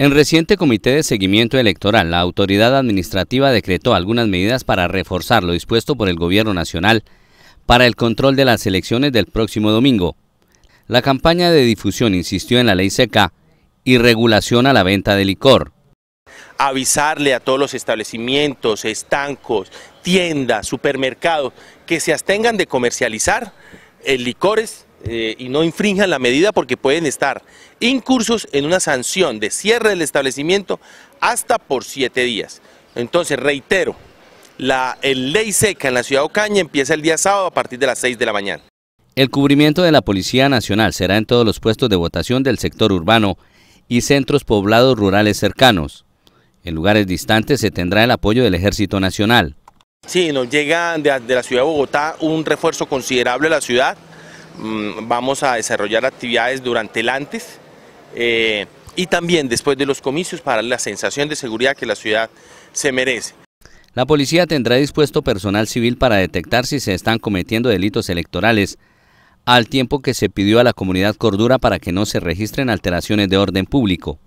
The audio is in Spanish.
En reciente comité de seguimiento electoral, la autoridad administrativa decretó algunas medidas para reforzar lo dispuesto por el gobierno nacional para el control de las elecciones del próximo domingo. La campaña de difusión insistió en la ley seca y regulación a la venta de licor. Avisarle a todos los establecimientos, estancos, tiendas, supermercados que se abstengan de comercializar el eh, licores eh, y no infrinjan la medida porque pueden estar incursos en una sanción de cierre del establecimiento hasta por siete días. Entonces, reitero, la ley seca en la ciudad de Ocaña empieza el día sábado a partir de las 6 de la mañana. El cubrimiento de la Policía Nacional será en todos los puestos de votación del sector urbano y centros poblados rurales cercanos. En lugares distantes se tendrá el apoyo del Ejército Nacional. Sí, nos llega de, de la ciudad de Bogotá un refuerzo considerable a la ciudad. Mm, vamos a desarrollar actividades durante el antes eh, y también después de los comicios para la sensación de seguridad que la ciudad se merece. La policía tendrá dispuesto personal civil para detectar si se están cometiendo delitos electorales, al tiempo que se pidió a la comunidad Cordura para que no se registren alteraciones de orden público.